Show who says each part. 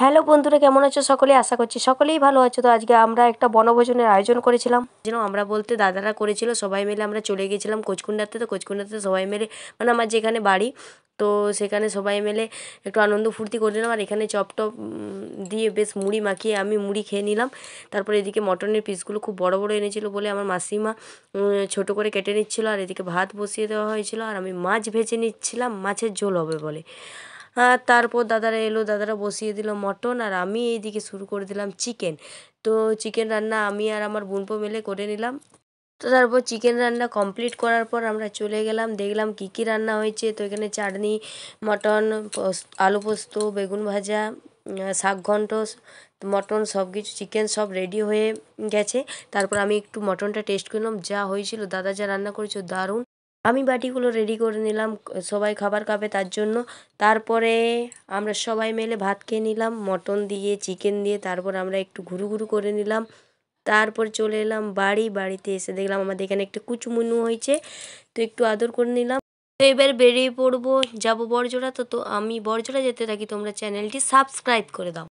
Speaker 1: hello বন্ধুরা কেমন আছো সকলে আশা করছি সকলেই ভালো আছো তো আজকে আমরা একটা বনভোজনের আয়োজন করেছিলাম যেন আমরা বলতে দাদারা করেছিল সবাই মিলে আমরা চলে গেছিলাম কোচকুন্ডাতে তো কোচকুন্ডাতে সবাই মিলে মানে আমার যেখানে বাড়ি তো সেখানে সবাই মিলে একটু আনন্দ ফুর্তি করলাম আর এখানে চপ টপ দিয়ে বেশ মুড়ি মাখিয়ে আমি মুড়ি খেয়ে নিলাম তারপরে এদিকে মটনের পিসগুলো খুব বড় বড় এনেছিল বলে আমার মাসিমা ছোট করে কেটে নিচ্ছিল আর এদিকে ভাত বসিয়ে দেওয়া হয়েছিল আর আমি মাছ ভেজে নিচ্ছিলাম মাছের ঝোল হবে বলে হ্যাঁ, তারপর দাদারা এলো দাদারা বসিয়ে দিল মটন আর আমি এইদিকে শুরু করে দিলাম চিকেন তো চিকেন রান্না আমি আর আমার বোনপো মিলে করে নিলাম তো তারপর চিকেন রান্না কমপ্লিট করার পর আমরা চলে গেলাম দেখলাম কী কী রান্না হয়েছে তো এখানে চাটনি মটন আলু পোস্ত বেগুন ভাজা শাক ঘণ্ট মটন সব কিছু চিকেন সব রেডি হয়ে গেছে তারপর আমি একটু মটনটা টেস্ট করলাম যা হয়েছিল দাদা যা রান্না করেছিল দারুণ আমি বাটিগুলো রেডি করে নিলাম সবাই খাবার খাবে তার জন্য তারপরে আমরা সবাই মিলে ভাত খেয়ে নিলাম মটন দিয়ে চিকেন দিয়ে তারপর আমরা একটু ঘুরু ঘুরু করে নিলাম তারপর চলে এলাম বাড়ি বাড়িতে এসে দেখলাম আমাদের এখানে একটা কুচুমুনু হয়েছে তো একটু আদর করে নিলাম তো এবার বেরিয়ে পড়বো যাবো বড়জোড়া তো তো আমি বড়জোড়া যেতে থাকি তোমরা চ্যানেলটি সাবস্ক্রাইব করে দাও